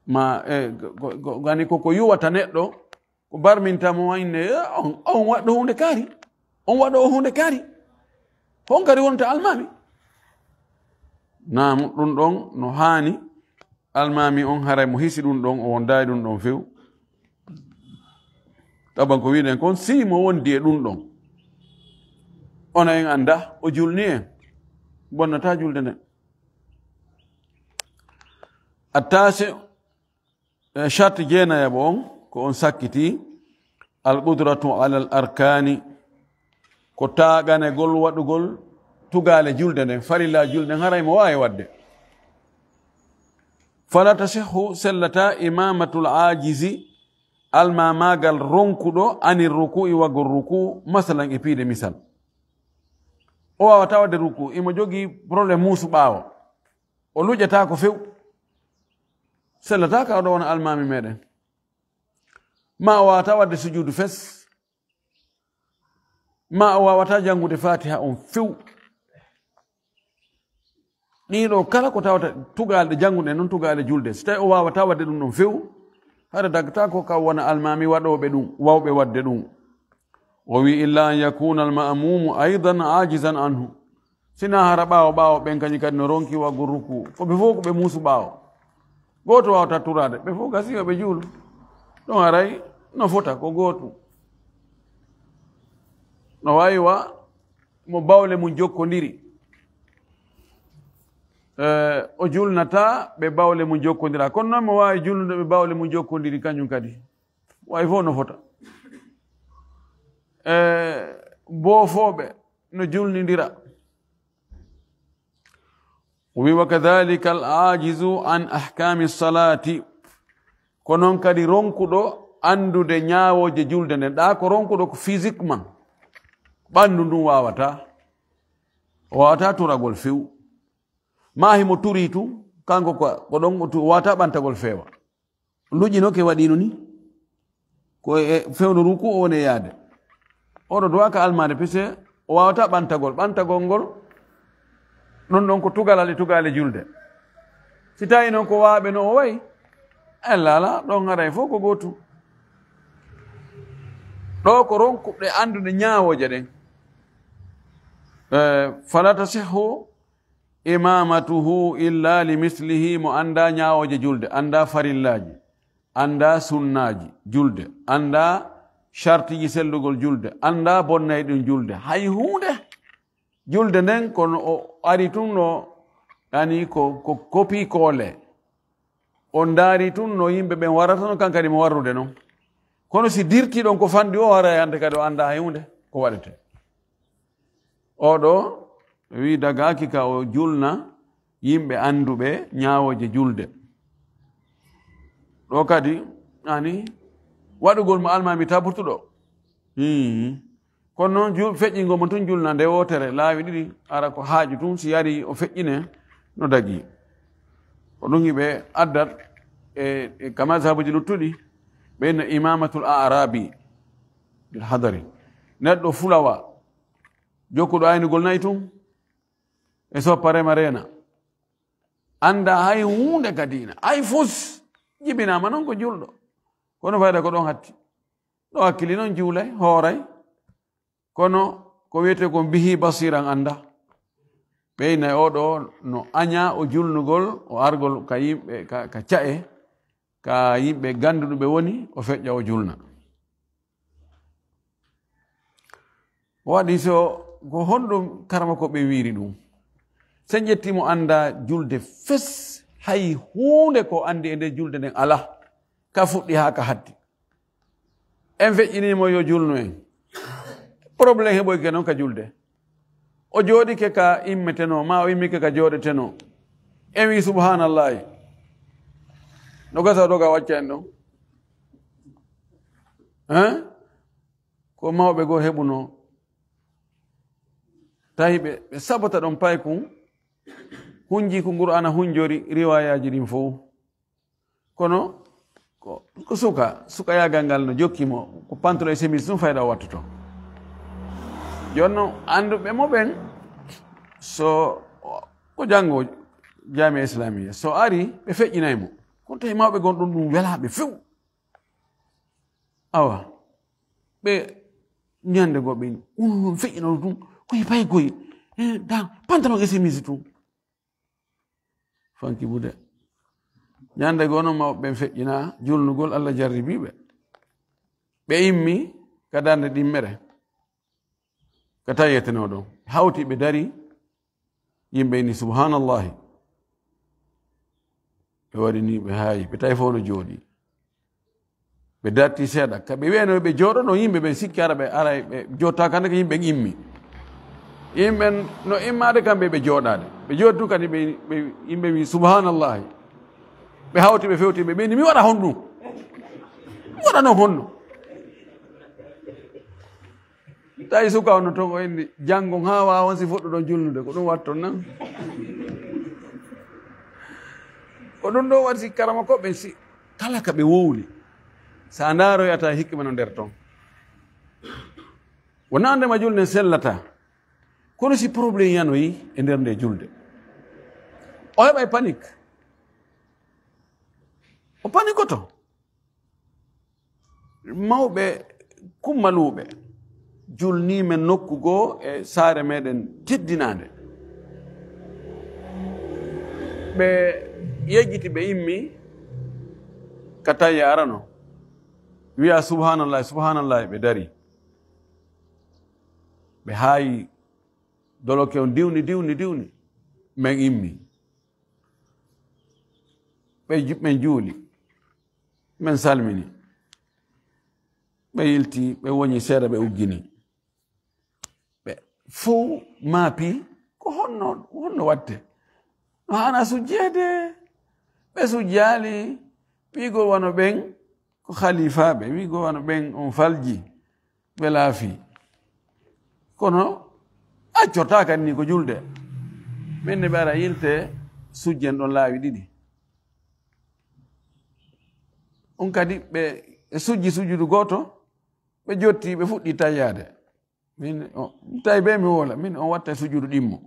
ma e, gani koko yuwata neɗɗo ko barmintamo wayne on on waɗɗo hunde kaari on waɗɗo o hunde kaari hon kadi wonta almami nam ɗum ɗon no haani almami on haray mo hisi ɗum ɗon o wondawi ɗum ɗon few taban ko wiiɗen kon si mo wondi e ɗum ɗon ono en annda o julni en bonnata julde nden attasi e charte jeenayaɓo on ko on sakkiti alqudratu ala l arkani ko taaganegol waɗugol tugaale julde nden farilla julde nden haray mo waawi wa de fala tasihu sellata imamatu l ajisi alma magal ronkuɗo anir ruku'i wagol ruku masalan e piide misal o wawata wadde ruku imo jogii probléme musu ɓaawo o luƴata ko few sellataka oɗo wona almami meɗen ma o wawata wadde sujudu fes ma o wawata janngude fatiha on few ɗiɗo kala ko tawata tugalɗe jangude noon tugalɗe julde so tawi o wawata wadde ɗum ɗon few hara dagata ko kam wona almami waɗoɓe ɗum wawɓe wadde ɗum o wi illa an yakuna almamumu aidan ajisan anhu sina hara ɓaawo ɓaawo ɓen kañi kadi no ronki waggo ruku koɓe fof ko ɓe muusu ɓaawo gooto waawa tatturade ɓe fof gasi oɓe juulu ɗon aray no fota ko gootum no waawi wa mo bawle mum jokkondiri Eh, o julnata ɓe bawle mo jokkodira kono noon mo wawi julnude ɓe bawle mo jokkodiri kañum kadi wawi fof no fota eh, bofoɓe no julnidira o wi wa kadalika al ajizu an ahkami salati ko noon kadi ronkuɗo andude ñawoje julde nden ɗa ko ronkuɗo ko physiquement ɓandu ndum wawata o wawata turagol few maahi mo turi tu kanko ko ko ɗon wata ɓantagol feewa luƴinoke waɗino ni koe e, fewnoru ku o wone yaade oɗo dowaka almade pise o wawata ɓantagol ɓantagol ngol ɗon ɗon ko tugalal e tugale julde si tawi noon ko waaɓe no o wayi en lala ɗon aray fof ko gootum ɗo ko ronkuɓɗe andude ñaawoje ɗen e, falata sehoo imamatuhu illa li mislihi mo annda ñaawooje julde annda farillaaji annda sunnaaji julde annda chartiji sellugol julde annda bonnay ɗum julde hay huunde julde nden kono o ari tun no yani ko ko kopi koole o ndaari tun no yimɓe ɓen waratano kankadi mo warrude noon kono si dirtiɗon ko fanɗi o waray ande kadi o annda hay huunde ko waɗete oɗo wi dagaki ka o julna yimɓe anduɓe ñawoje julde ɗo kadi ani waɗugol mo almami taburtuɗo hmm. kono noon feƴƴingo mo tun julna nde wotere laawi ɗiɗi ara ko haaju tun si yari o feƴƴine no dagi ko ɗum yiɓe addat e, e ka masabuji luttuɗi ɓeyno imamatul arabi bilhadari neɗɗo fulawa jokkuɗo aynugol nayi tun eso pare marena anda hay hunde kadina ay fus jibina manon ko juldo kono fayda ko don hatti do akili non jule horay eh. kono ko wete ko bihi basiran anda beyna odo no anya o julnugol o argol kayim be eh, ka, ka chae eh. ka yimbe gandudu be woni o fejja o julna wadi so go hondum karma ko be wiri dum sen ƴettimo annda julde fes hay huunde ko anndi e nde julde nden ala ka fuɗɗi haa ka haddi en feƴƴiniimo yo julnu en probléme heɓoyke noon ka julde o jooɗike ka immeteno ma o immike ka jooɗeteno en wii subhanallahi no gasa ɗo ka wacca en ɗon hein ko mawɓe goo heɓuno tawi ɓe sabata ɗon pay kum hunji ko qur'ana hunjori riwayaji ɗin fo kono ko, ko suka suka yagal ngal no jokkimo ko pantolo e semis ɗum fayda o wattoto jonno anduɓe mo ɓen so ko jango jami islamia so ari ɓe feƴƴinay mo kontoye mawɓe gonɗon ɗum welaɓe few awa ɓe ñande goɓe unu ɗum feƴƴinoɗo tum koye paygoye eh, da pantalo e semis tum fanki bude ñande goono mawɓe feƴƴina julnugol allah jarribiɓe ɓe immi kadande ɗimmere ka tawiyetenoo ɗon hawti ɓe dari yimɓe ni subhanallahi ɓe waɗi ni ɓe haayi ɓe tawi fof no jooɗi ɓe datti seeɗa ka ɓe wiyano ɓe jooɗo ɗo yimɓe ɓe sikki ara ɓe ara ɓe jottaka ndeka yimɓe immi yimɓen no immade kamɓe ɓe jooɗade ɓe jooɗi tun kadi ɓe yimɓe wi subhanallahi ɓe hawti ɓe fewti ɓe ɓeyni mi waɗa hon ɗum mi noon honno tawi suka onno ton o inni janngo haa wawan si fuɗɗo ɗon julnude ko ɗum watton nan ko ɗum ɗo waɗi si karama koɓɓe si kala ka ɓe wowli sa ndaaroyata hikma no nder ton wona ndema julne sellata kono si probléme yanoyi e nder nde julde o heɓa e panique o panikoto mawɓe kummaluuɓe julnimen nokkugo e saare meɗen teddinande ɓe yejjiti ɓe immi ka tawi arano wiya subhanallah subhanallah ɓe dari ɓe haayi dolo ke on diwni diwni diwni min immi ɓe min juuli min salmini ɓe yilti ɓe woñi seeɗa ɓe uggini ɓe fuu maapi ko honno hono watte no hana sujjeede sujali, sujjaali go wano ɓen ko halifaɓe go wano ɓen on falji ɓe laafi kono accorta kadi ni ko julde min ne ɓe ara yilte sujjen ɗon laawi ɗiɗi on kadi ɓe sujji sujudu gooto ɓe jotti ɓe fuɗɗi tayyaade min tawi be mi wola min on watta sujudu ɗimmo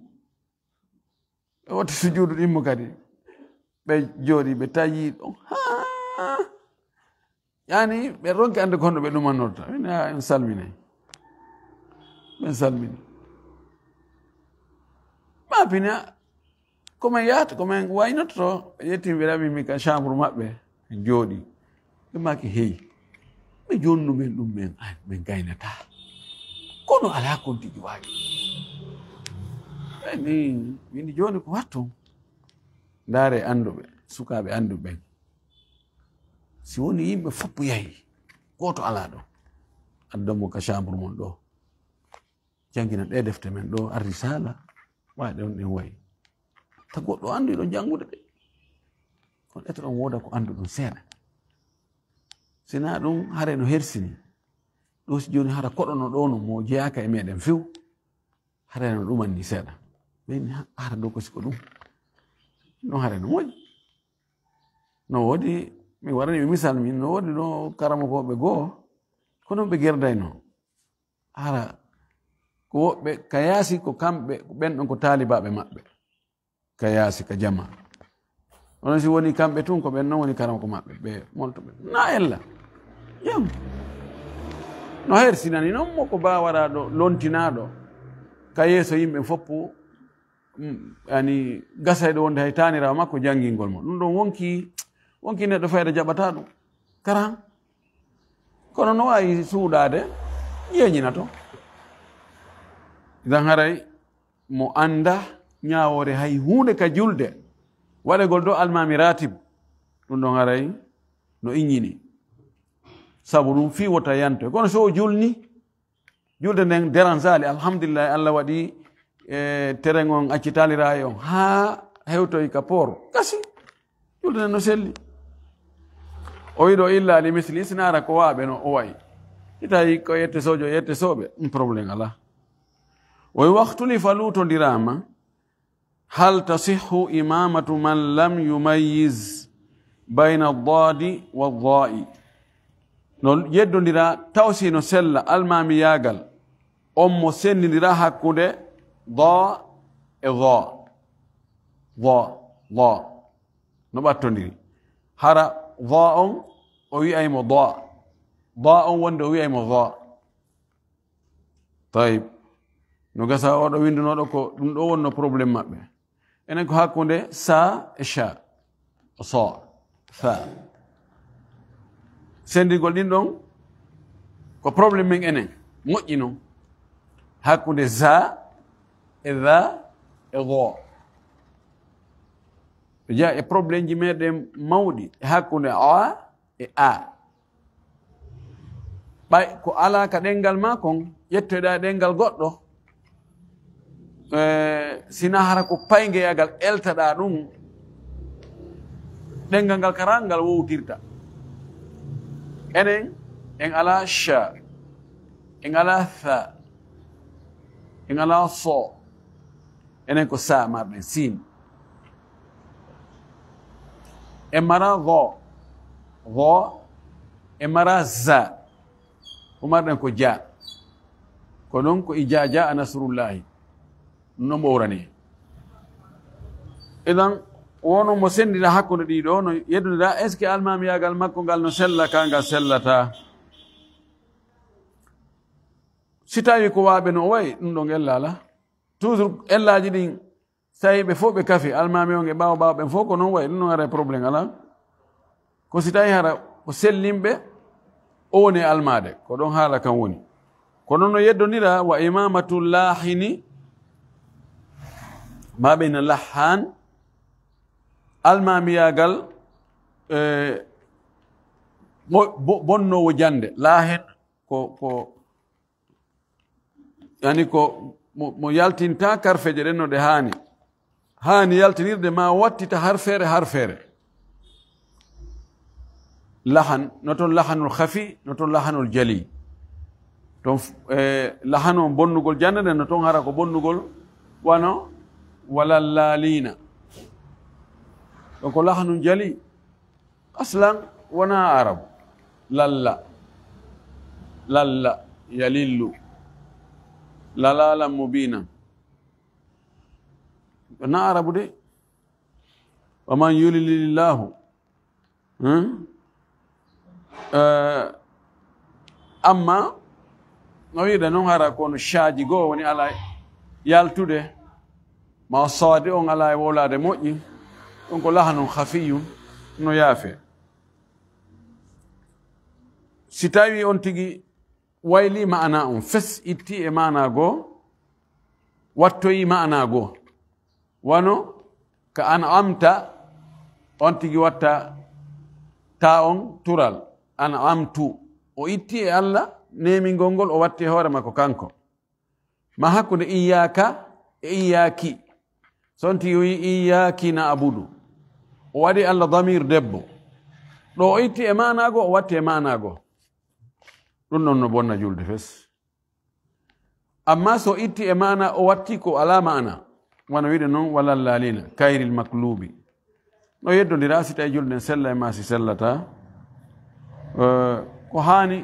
ɓe watti sujudu kadi ɓe jooɗi ɓe tayyi ɗon ha yani ɓe ronki annde konno ɓe ɗumannorta min ha en salminayi ɓen salmini mapina komin yahata komin waynototo yettimɓeramin min kam chambre maɓɓe en jooɗi ɓe maki heyi ɓe jonnumen ɗum men min gaynata kono ala kontigi waawi ni mini joni ko watton ndaare annduɓe sukaaɓe andu ɓen si woni yimɓe foppo yahi gooto ala ɗo addamo ka chambre mon ɗo janngina ɗe defte men ɗo arrisala wawi ɗen ɗen wayi ta goɗɗo andu iɗo janngude ɗe on ɗetoɗon wooda ko andu ɗum seeɗa sina ɗum hare no hersini ɗo si joni hara koɗono ɗono mo jeyaka e meɗen few harano ɗumanni seeɗa ɓeni hara dow ko siko ɗum ɗum hareno moƴi no woodi mi warani ɓe misal min no woodi ɗo karama koɓe goho ko non ɓe gerdayno hara ko woɓɓe ka yaasi ko kamɓe ɓenɗon ko taalibaɓe maɓɓe ka yaasi ka jama ono si woni kamɓe tun ko ɓen non woni karama ko maɓɓe ɓe moltoɓe na ella jam no hersinani noon mo ko mbawaraɗo lontinaɗo ka yeeso yimɓe foppu mm, ani gasayɗo wonde hay taniraw makko jangingol mo ɗum ɗon wonki wonki neɗɗo fayda jaɓata ɗum karan kono no wawi suuɗade yeñina toon idan haray mo anda ñawore hay hunde ka julde gol do ratib ɗum ɗon haray no inñini sabu ɗum fi wota yantoy kono so julni julde nden déransali alhamdulillahi allah waɗi e terrain on accitalira on ha hewtoy ka pooro kasi julde nden no selli o wiɗo illa li misli isnara ko waɓe no o wayi itawi ko yette sojo yette soɓe ɗum probléme ala ويوختلف لوط دراما هل تصح إمامة من لم يميز بين الضاد والضائي نول يدون دراء توسي نسل المامي ياغل أمو سن دراء حقود ضاء ضاء ضاء ضاء نباتون دراء هرا ضاء ويأي مضاء ضاء وندو ويأي مضاء طيب no gasa oɗo windunoɗo ko ɗum ɗo wonno probléme maɓɓe enen ko hakkunde sa e sha so fa sendigol ɗin ɗon ko probléme min enen moƴƴi noon hakkunde za e va e go ɓe jeya e probléme ji meɗen mawɗi e hakkunde a e a ɓay ko ala ka ɗengal ma kon ƴettoyɗa ɗengal goɗɗo sina hara ko payngeyagal eltaɗa ɗum ɗengal ngal karangal wo wowtirta enen en ala sha en ala fa en ala so enen ko sa marɗen sin en mara go go en mara za umar ko ja konon ko ijaja anasrullahi no mbowrani edan wono mo sendira hakkude ɗiɗo no yeddudira est ce que almami yagal makko ngal no sella ka ngal sellata si tawi ko waɓe no o wayi ɗum ɗon ellaala toujours ellaji ɗin tawi ɓe fof ɓe kafe almami onge ɓawa ɓawa ɓen fof ko noon wayi ɗum ɗon ara e probléme ala ko si tawi hara ko sellimɓe o woni almade ko ɗon haala kan woni ko noon no yeddondira wa imamatu lahini ما بين اللحان المامياغل بونو وجاند لاهن كو كو يعني كو mo yaltinta karfeje ɗen no ɗe haani haani yaltinirde ma wattita har feere har feere lahan no toon lahanul hafi no toon lahanul jali ton lahano bonnugol jannde nden no toon hara ko bonnugol wano walallalina donc lahanu jali aslan wona arabe lalla lalla yalillu lalalan mubinan na arabe de waman yulililillahu eh, amma no wiide noon hara kono caaji goo woni ala yaltude ma sadi on ala e wolade moƴƴi ɗon ko laha non hafiyum no yaafe si tawi on tigi wayli mana on fes itti e mana goo wattoyi mana goo wano ka an amta on tigi watta ta on tural an amtu o itti e allah nemingol ngol o watti e hoore makko kanko ma hakkunde iyaka e iyaki sonti yo wi iyaki na abudu o waɗi allah damir debbo ɗo o itti e manago o watti e manago ɗum noon no bonna julde fes amma so itti e mana o watti ko ala mana wona wiɗe noon walallalina kayril maclubi no yeddodira si tawi julde en sella e ma si sellata ko hani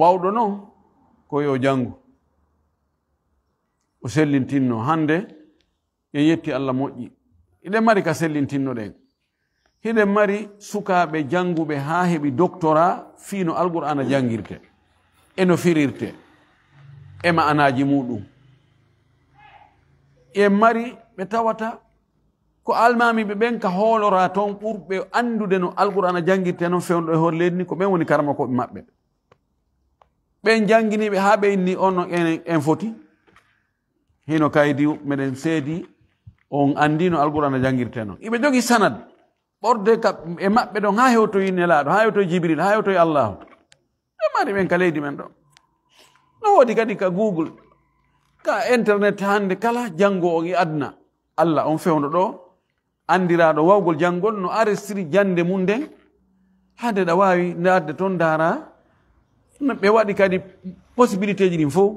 wawɗo noon ko yo janngu ko sellintinno hannde e yetti allah moƴƴi hiɗen mari ka sellintinno ɗen hiɗen mari sukaaɓe jannguɓe haa heɓi doctora fii no alqur'ana janngirte e no firirte e ma'anaaji muɗum en mari ɓe tawata ko almami ɓe ɓen ka hoolora toon ɓurɓe anndude no alqur'ana janngirte noon fewnoɗo e hor leydi ni ko ɓen woni karama koɓe maɓɓe ɓen jannginiiɓe haa ɓeyni on noon enen en foti hino kaydi meɗen seedi on anndino alqurana janngirteno iɓe jogi sanad ɓorde ka e maɓɓe ɗon ha hewtoyi nelaaɗo ha hewtoye jibril ha hewtoye allahu e mari ɓen ka leydi men ɗo no woodi kadi ka google ka internet hannde kala janngo o e adna allah on fewndo ɗo anndiraaɗo wawgol janngol no arestri jannde mum nden hannde ɗa waawi ndaadde toon ndaara ɓe waɗi kadi possibilité ji ɗin fof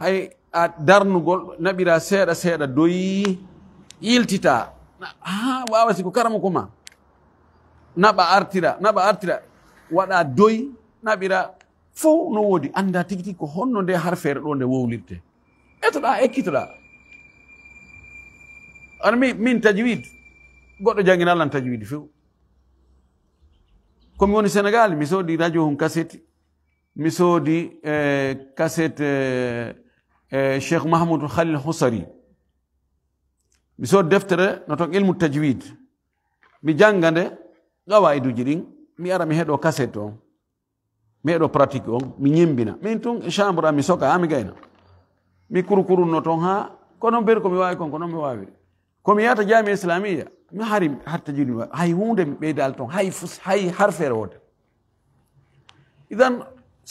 hay a darnugol naɓira seeɗa seeɗa doyi yiltita ha wawasi ko karama ko ma naɓa artira naɓa artira waɗa doyi naɓira fo no woodi anda tigi tigi ko honno nde harfeere ɗo nde wowlirte etoɗa ekkitoɗa ana mi min tajwid goɗɗo jangguina allahn tajwid few komi woni sénégal mi soodi radio hun cassette mi soodi cassette eh, eh E cheikh mahamoudu khalil hosari mi soo deftere no ton ilmu tajwid mi jannga nde gawayiduji ɗin mi ara mi heɗo cassette on mi heɗo pratique on mi ñimbina min tun e chambre a mi soka ha mi gayna mi kurukurunno toon ha kono beri ko mi wawi kon ko noon mi wawi ko mi yata jami islamia mi hari har tajwid mi hay hunde mi ɓeydal toon hay hay har feere wode idan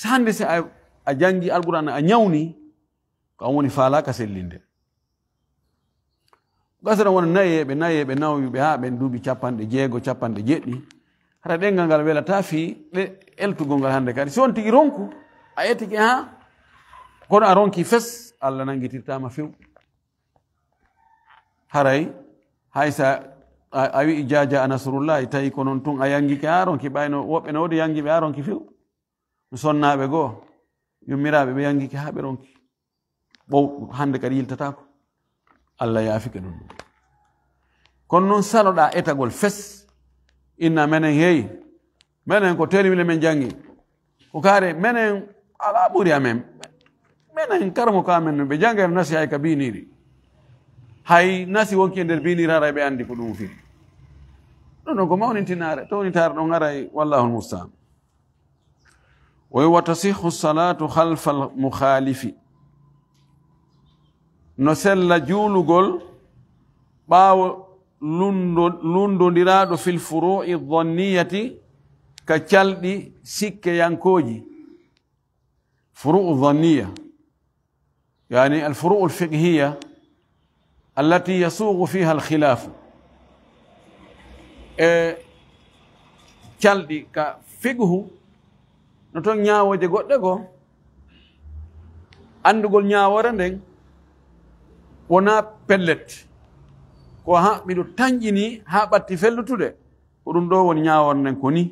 hannde si a jangi alqouran a ñawni ko an woni faalaka sellinde gasara wona nayi eɓe nayi eɓe nawi ɓe ha ɓen duuɓi capanɗe jeego capanɗe jeɗɗi hata ɗengal ngal welata fi eltugol ngal hannde kadi si on tigi ronku a ettiki ha kono a ronki fes allah nangitirtama few haray hay sa a wii jaja anasrullahi tawi ko noon tun a yangiki ha ronki ɓayno woɓɓe no woodi yangiɓe ha ronki few sonnaɓe goo yummiraɓe ɓe yangiki ha ɓe ronki بو هاند كريل تتاكو الله يافيك نون كون نون سالو دا اتا قول فس إنا منن هي منن كو تيري ملي من جانجي وكاري منن على بوريا مم منن كرمو كامن بجانجي الناس هاي كبينيري هاي ناسي وكي اندر بينيرا راي بياندي كنو فيه نونو كما ونين تنار توني تار نونغاري والله المستعان ويوتسيخ الصلاة خلف المخالفين نسل لجولغل باو لندو لندو في الفروع الظنية كتل دي سكة ينكوجي فروع الظنية يعني الفروع الفقهية التي يسوغ فيها الخلاف كتل دي كفقه نتون نياو جي قد دي قو أندو قل نياو رندين wona pellet ko ha miɗo tañƴini ha ɓatti fellutude ko ɗum ɗo woni nen ko ni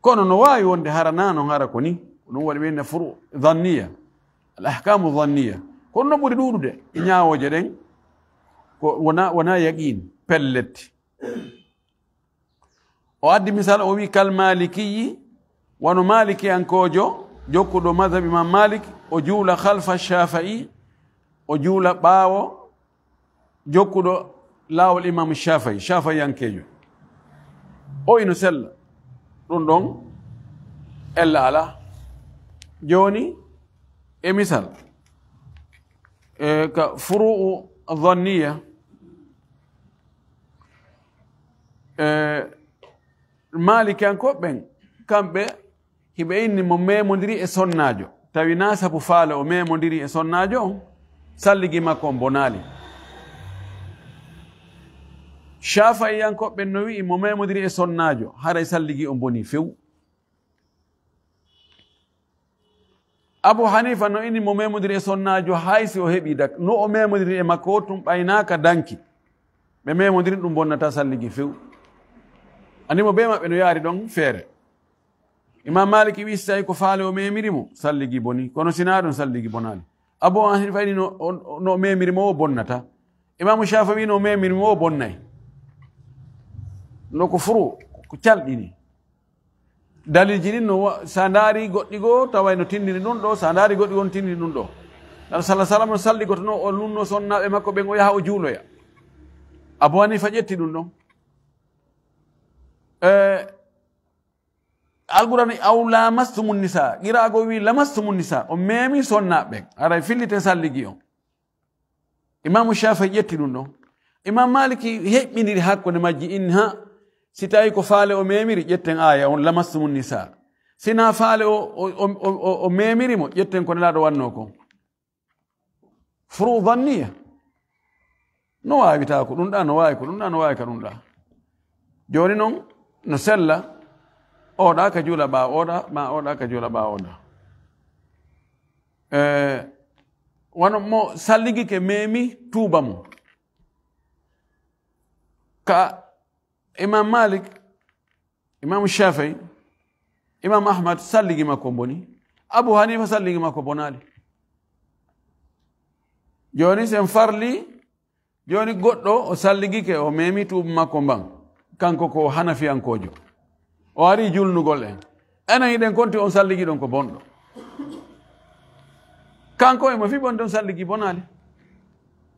kono no wawi wonde haranano hara ko ni ko ɗum waɗi ɓeyne furu zanniya al ahkamu danniya kono no ɓuri ɗuɗude e ñawoje ɗen ko wona wona yaqin pellet o addi misal o wi kal malikiyi wano maliki ankojo jokkuɗo madhabi ma malik o juula halfa shafa'i o juula ɓaawo jokkuɗo laawol imamu shafai shafai o ino sella ɗum ɗon ella alaa jooni e misal e ka furu'u dhanniya e malikankoɓɓen kamɓe hiɓe inni mo memodiri e sonnajo tawi na sabu faala o memodiri e sonnajo on salligi makko on bonaali shafa iyankoɓe no wi'i mo memodiri e sonnajo haray salligi on boni few abu hanifa no ini mo memodiri e sonnajo haysi o heɓi dak no o memodiri e makko o tum ɓaynaka danki ɓe memodirin ɗum bonnata salligi few andimo be maɓɓe no yaari ɗon feere imam maliki wisi tawi ko faale o memiri mo salligi boni kono sina ɗum salligi bonali abo an hi fayi no memiri mo wo bonnata imamu shafa wi no memiri mo wo bonnayi noko furu ko calɗini dalil ji ɗin no sa daari goɗɗi goo tawayno tindini ɗum ɗo sa daari goɗɗi goo no tindini ɗum ɗo ala sala sallam no salɗi goto no o lunno sonnaɓe makko ɓen o yaha o juuloya abo hanifa ƴetti ɗum ɗon eh, alqurana aw lamastumu nisa qirago wi lamastumu nisa o memi sonnaɓe aray fillite salligi o imamu shafay ƴetti ɗum ɗo imam maliki heɓɓidiri hakkude majji in ha si tawi ko faale o memiri ƴetten aya on lamastumu nisa sina faale o, o, o, o, o, o memirimo ƴetten ko nelaɗo wanno ko fru banniya no wawita ko ɗum ɗa no wawi ko ɗum ɗa no wawi ka ɗum ɗa joni noon no sella oda ka jula ba oda ma oda ka jula ba oda eh wano mo saligi ke memi tuba mo ka imam malik imam shafi imam ahmad salligi makomboni abu hanifa salligi makobonali joni sen farli joni goɗɗo o salligike o memi tuba makko kanko ko hanafiyankojo o ari julnugol en enen iɗen konti on salligi ɗon ko bonɗo kanko emo fi bonde on salligi bonali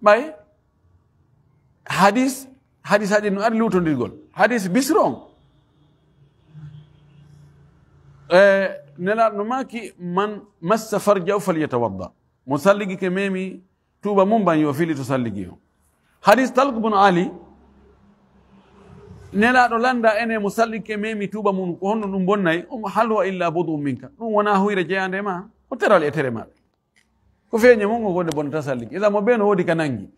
ɓay hadis hadis haɗi e, no ari lutodirgol hadis bisro on e nelaɗo maki man massa farjahu falyatawadda mo salligi ke memi tuba mum ban yo fili to salligi o hadis talk bun ali nelaɗo landa ene mo sallike memi tuba mum ko honno ɗum bonnayi um halwa illa bodum minka ɗum wona hoyre jeyande ma ko teral e tere maɓe ko feeñe mum ko gonde bonata sallike isa mo ɓeno woodi ka nangi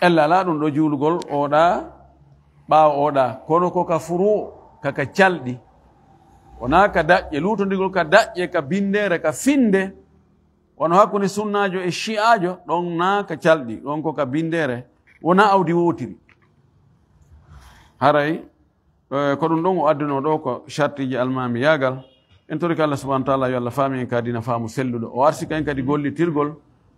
ella la ɗum ɗo juulugol oɗa ɓaawa oɗa kono ko ka furu kaka calɗi wona ka daƴƴe lutodirgol ka daƴƴe ka bindere ka finde wono hakkunde sunnajo e chi'ajo ɗon na ka calɗi ɗon ko ka bindere wona awdi wotiri haray ko ɗum ɗon o adduno ɗo ko chartiji almami yagal en tori ko allah wa taala yo allah faami en ka dina faamu selluɗo o arsi kañ kadi gollitirgol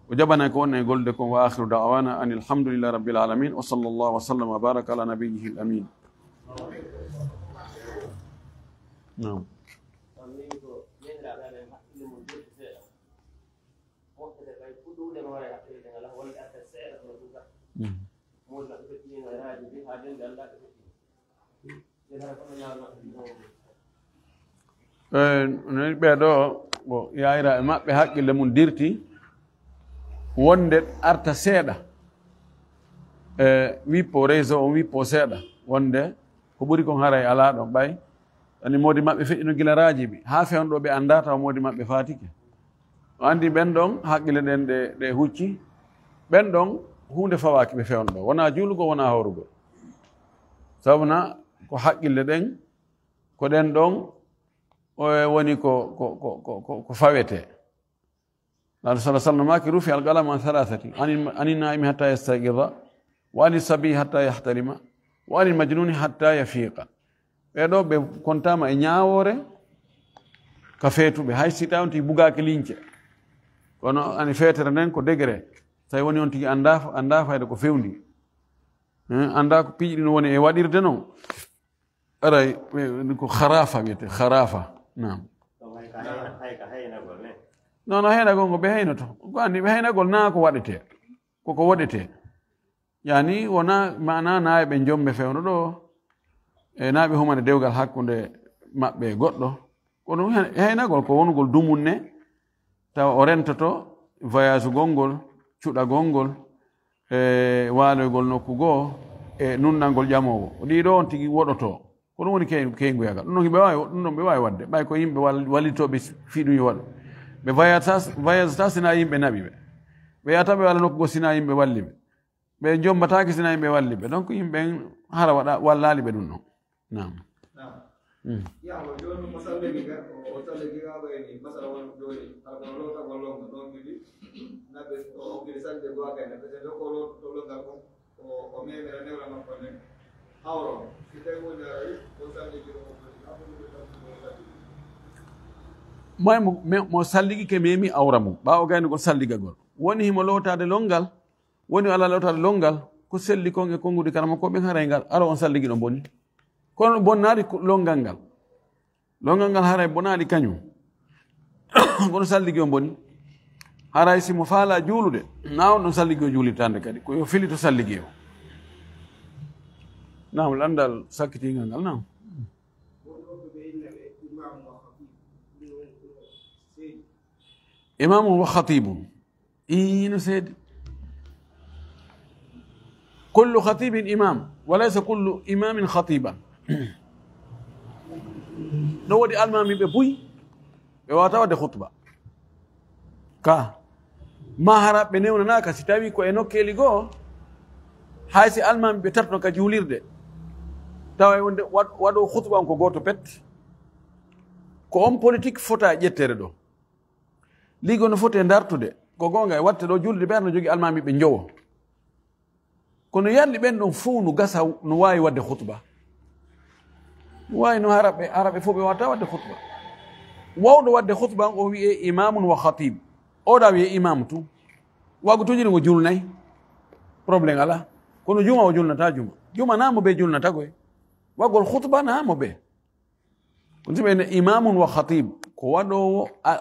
o jaɓana ko wonna e golde kon wa akhiru dawana an ilhamdulillahi rabbil alamin wa sallllahu wa sallam wa baraka ala nabiyihi l amin nam Mm-hmm. Eh, noni ɓeeɗo o yayiraɓe maɓɓe haqqille mum dirti wonde arta seeɗa e wippo réseau on wippo seeɗa wonde ko ɓuri kon haray alaa ɗon ɓay ani moodi maɓɓe no gilaraaji ɓe haa fewnɗo ɓe annda taw moodi maɓɓe fatike o anndi ɓen ɗon haqqille ɗen ɗe ɗe hucci ɓen ɗon huunde fawaaki ɓe fewnɗo wonaa juulugo wonaa hawrugo sabuna ko haqqille ɗen ko ɗen ɗon woni ko ko fawete laɗo sa sallam maki rufi alqalamu an halathati ani naimi hatta yastaqida wa ani sabi hatta yahtalima wa ani majnuni hatta yafiqa ɓeɗo ɓe kontama e ñawore ka feetuɓe hay si tawi on tigi bugaki lince kono ani feetere nden ko degré tawi woni on tigi anda anda fayde ko fewndi anda ko piiƴi woni e waɗirde noon aray eh, ko harafa wiyete harafa nam non haynagol ngo ɓe haynoto ko anndi ɓe haynagol na ko waɗete koko waɗete yani wona mana na e ɓe jomɓe fewno ɗo e na ɓe humane dewgal hakkunde maɓɓe goɗɗo kono haynagol ko wongol dumun ne tawa o rentoto voyage gonngol cuɗa gonngol e waloygol nokku goo e nunnalngol ƴamowo ɗiɗo on tigi woɗoto ko ɗum woni keyngoyagal ɗum noon ɓe wawi ɗum noon ɓe wawi wadde ɓay ko yimɓe wallitoɓe fi ɗum yo waɗu ɓe voyageta sina yimɓe naɓi ɓe ɓe yata ɓe wala nokkugo sina yimɓe walliɓe ɓe jombataki sina yimɓe walliɓe donc yimɓe hara waɗa wallali ɓe ɗum noon nam e ɗ mmo salligi ke memi awra mum ɓawa gaynugol salliga gol woni himo lowtade longal woni ala lowtade longal ko selli konge kongudi kara ma ko ɓen haraygal ara on salligui ɗo bonni kono ɗo bonnari longal ngal longal ngal haray bonaɗi kañum kono salligui o boni haray simo faala juulude nawon ɗon salligui o juulirtande kadi koyo fili to salligui o نعم ده ساكتين عندنا نعم إمام وخطيب إين سيد كل خطيب إمام وليس كل إمام خطيبا نودي المامي بوي بواتا ودي خطبة كا mahara ɓe newnanaka si tawi ko e nokkeli goo haysi almami ɓe tartno ka juulirde tawa wonde waɗo hutba on ko goto pet ko on politique fota ƴettere ɗo ligo no foti e dartude ko gonga e watte ɗo julde ɓeyatno jogui almami ɓe jowo kono yalli ɓen ɗon fo no gasa no wawi wadde hutba no wawi no araɓe araɓe fo ɓe wata wadde hutba wawdo wadde hutba on o wiye imamun wa khatib oɗa wiye imamu tu wago toñiri ngo julnayyi probléme ala kono juma o julnata juma juma namo ɓe julnatagoye wagol khutba na ɓe be timi men imamun wa khatib ko waɗowo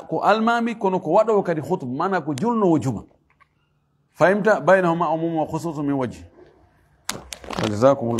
ko almami kono ko waɗowo kadi khutba mana ko julnowo juma fahimta baynahuma umum wa khususu min waji jazakumullah